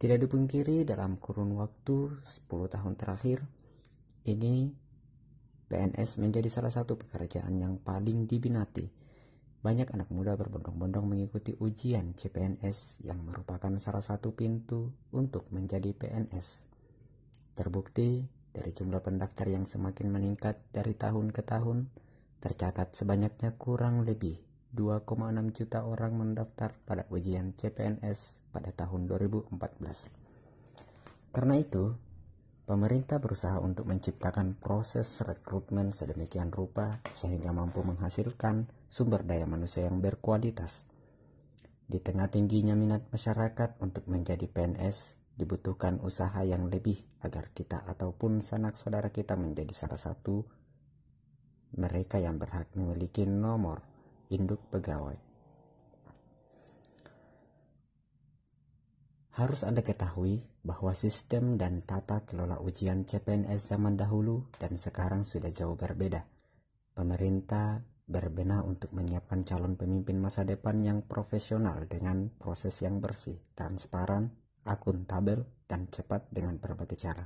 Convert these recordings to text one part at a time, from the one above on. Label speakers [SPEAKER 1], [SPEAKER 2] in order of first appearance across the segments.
[SPEAKER 1] Tidak dipungkiri dalam kurun waktu 10 tahun terakhir, ini PNS menjadi salah satu pekerjaan yang paling diminati. Banyak anak muda berbondong-bondong mengikuti ujian CPNS yang merupakan salah satu pintu untuk menjadi PNS. Terbukti dari jumlah pendaftar yang semakin meningkat dari tahun ke tahun, tercatat sebanyaknya kurang lebih 2,6 juta orang mendaftar pada ujian CPNS pada tahun 2014. Karena itu, pemerintah berusaha untuk menciptakan proses rekrutmen sedemikian rupa sehingga mampu menghasilkan sumber daya manusia yang berkualitas. Di tengah tingginya minat masyarakat untuk menjadi PNS, dibutuhkan usaha yang lebih agar kita ataupun sanak saudara kita menjadi salah satu mereka yang berhak memiliki nomor induk pegawai. Harus Anda ketahui bahwa sistem dan tata kelola ujian CPNS zaman dahulu dan sekarang sudah jauh berbeda. Pemerintah berbenah untuk menyiapkan calon pemimpin masa depan yang profesional dengan proses yang bersih, transparan, akuntabel, dan cepat dengan berbagai cara.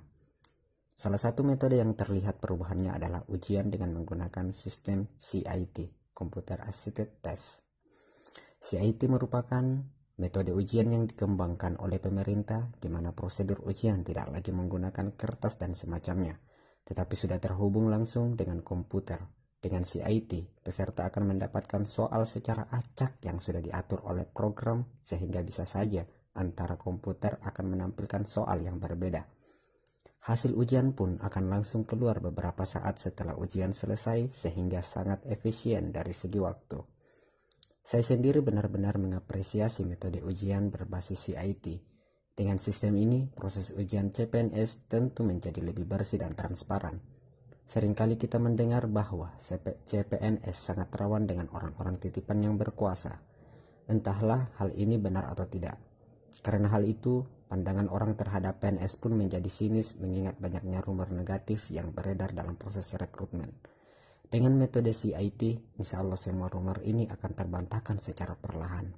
[SPEAKER 1] Salah satu metode yang terlihat perubahannya adalah ujian dengan menggunakan sistem CIT Komputer Assisted Test. CIT merupakan metode ujian yang dikembangkan oleh pemerintah di mana prosedur ujian tidak lagi menggunakan kertas dan semacamnya, tetapi sudah terhubung langsung dengan komputer. Dengan CIT, peserta akan mendapatkan soal secara acak yang sudah diatur oleh program sehingga bisa saja antara komputer akan menampilkan soal yang berbeda. Hasil ujian pun akan langsung keluar beberapa saat setelah ujian selesai sehingga sangat efisien dari segi waktu. Saya sendiri benar-benar mengapresiasi metode ujian berbasis CIT. Dengan sistem ini, proses ujian CPNS tentu menjadi lebih bersih dan transparan. Seringkali kita mendengar bahwa CPNS sangat rawan dengan orang-orang titipan yang berkuasa. Entahlah hal ini benar atau tidak, karena hal itu, pandangan orang terhadap PNS pun menjadi sinis mengingat banyaknya rumor negatif yang beredar dalam proses rekrutmen. Dengan metode CIT, insya Allah semua rumor ini akan terbantahkan secara perlahan.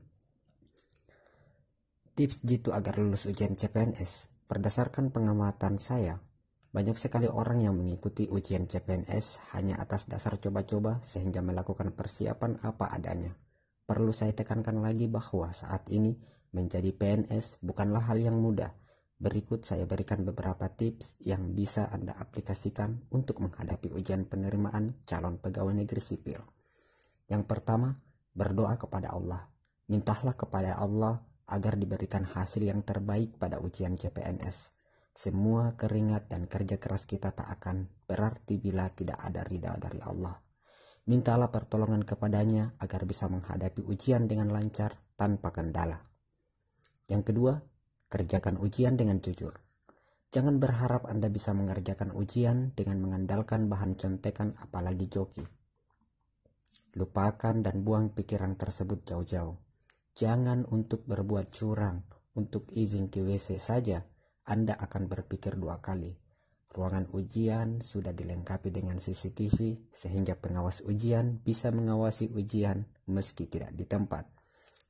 [SPEAKER 1] Tips jitu agar lulus ujian CPNS Berdasarkan pengamatan saya, banyak sekali orang yang mengikuti ujian CPNS hanya atas dasar coba-coba sehingga melakukan persiapan apa adanya. Perlu saya tekankan lagi bahwa saat ini Menjadi PNS bukanlah hal yang mudah. Berikut saya berikan beberapa tips yang bisa Anda aplikasikan untuk menghadapi ujian penerimaan calon pegawai negeri sipil. Yang pertama, berdoa kepada Allah. Mintalah kepada Allah agar diberikan hasil yang terbaik pada ujian CPNS. Semua keringat dan kerja keras kita tak akan berarti bila tidak ada ridha dari Allah. Mintalah pertolongan kepadanya agar bisa menghadapi ujian dengan lancar tanpa kendala. Yang kedua, kerjakan ujian dengan jujur. Jangan berharap Anda bisa mengerjakan ujian dengan mengandalkan bahan contekan apalagi joki. Lupakan dan buang pikiran tersebut jauh-jauh. Jangan untuk berbuat curang, untuk izin ke WC saja, Anda akan berpikir dua kali. Ruangan ujian sudah dilengkapi dengan CCTV sehingga pengawas ujian bisa mengawasi ujian meski tidak di tempat.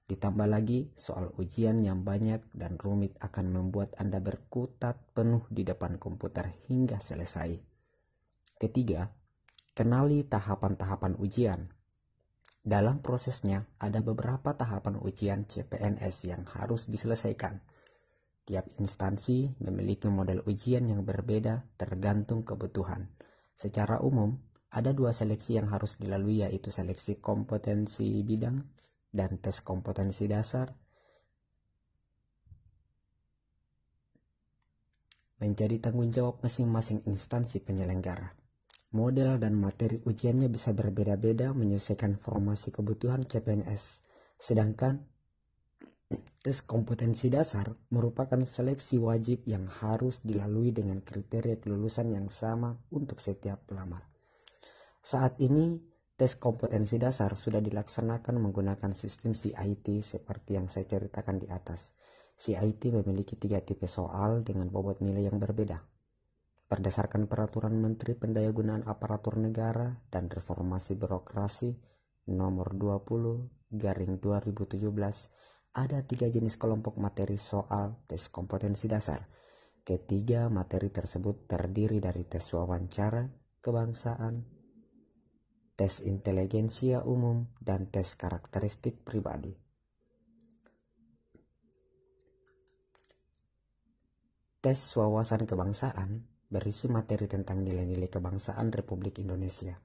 [SPEAKER 1] Ditambah lagi, soal ujian yang banyak dan rumit akan membuat Anda berkutat penuh di depan komputer hingga selesai. Ketiga, kenali tahapan-tahapan ujian. Dalam prosesnya, ada beberapa tahapan ujian CPNS yang harus diselesaikan. Tiap instansi memiliki model ujian yang berbeda tergantung kebutuhan. Secara umum, ada dua seleksi yang harus dilalui yaitu seleksi kompetensi bidang dan tes kompetensi dasar menjadi tanggung jawab masing-masing instansi penyelenggara. Model dan materi ujiannya bisa berbeda-beda menyesuaikan formasi kebutuhan CPNS, sedangkan tes kompetensi dasar merupakan seleksi wajib yang harus dilalui dengan kriteria kelulusan yang sama untuk setiap pelamar. Saat ini, Tes kompetensi dasar sudah dilaksanakan menggunakan sistem CIT seperti yang saya ceritakan di atas. CIT memiliki tiga tipe soal dengan bobot nilai yang berbeda. Berdasarkan peraturan Menteri Pendayagunaan Aparatur Negara dan Reformasi Birokrasi nomor 20 garing 2017 ada tiga jenis kelompok materi soal tes kompetensi dasar. Ketiga materi tersebut terdiri dari tes wawancara, kebangsaan, tes inteligensia umum, dan tes karakteristik pribadi. Tes wawasan kebangsaan berisi materi tentang nilai-nilai kebangsaan Republik Indonesia.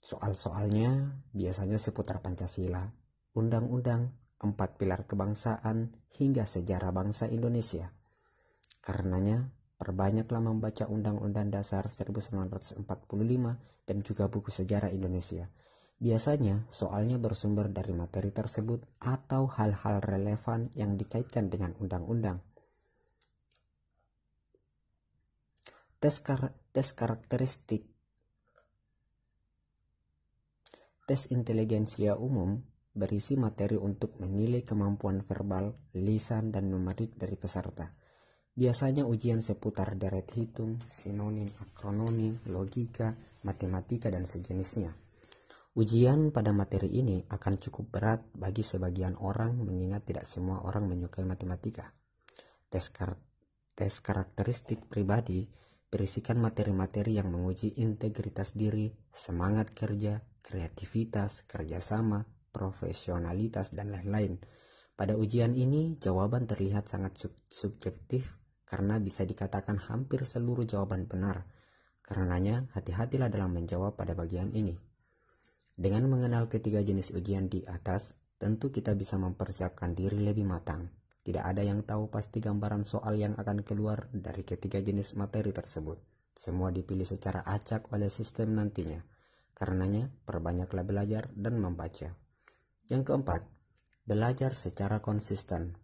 [SPEAKER 1] Soal-soalnya biasanya seputar Pancasila, Undang-Undang, empat pilar kebangsaan, hingga sejarah bangsa Indonesia. Karenanya, Perbanyaklah membaca Undang-Undang Dasar 1945 dan juga buku sejarah Indonesia. Biasanya, soalnya bersumber dari materi tersebut atau hal-hal relevan yang dikaitkan dengan undang-undang. Tes, kar tes karakteristik Tes inteligensia umum berisi materi untuk menilai kemampuan verbal, lisan, dan numerik dari peserta. Biasanya ujian seputar deret hitung, sinonim, akronomi, logika, matematika, dan sejenisnya. Ujian pada materi ini akan cukup berat bagi sebagian orang mengingat tidak semua orang menyukai matematika. Tes, kar tes karakteristik pribadi berisikan materi-materi yang menguji integritas diri, semangat kerja, kreativitas, kerjasama, profesionalitas, dan lain-lain. Pada ujian ini, jawaban terlihat sangat sub subjektif karena bisa dikatakan hampir seluruh jawaban benar. Karenanya, hati-hatilah dalam menjawab pada bagian ini. Dengan mengenal ketiga jenis ujian di atas, tentu kita bisa mempersiapkan diri lebih matang. Tidak ada yang tahu pasti gambaran soal yang akan keluar dari ketiga jenis materi tersebut. Semua dipilih secara acak oleh sistem nantinya. Karenanya, perbanyaklah belajar dan membaca. Yang keempat, belajar secara konsisten.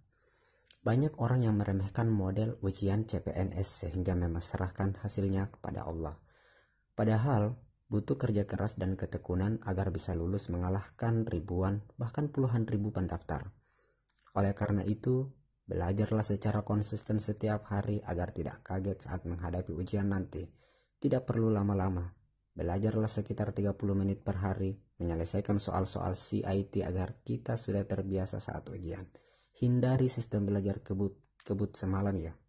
[SPEAKER 1] Banyak orang yang meremehkan model ujian CPNS sehingga memasrahkan hasilnya kepada Allah. Padahal butuh kerja keras dan ketekunan agar bisa lulus mengalahkan ribuan bahkan puluhan ribu pendaftar. Oleh karena itu, belajarlah secara konsisten setiap hari agar tidak kaget saat menghadapi ujian nanti. Tidak perlu lama-lama. Belajarlah sekitar 30 menit per hari, menyelesaikan soal-soal CIT agar kita sudah terbiasa saat ujian hindari sistem belajar kebut kebut semalam ya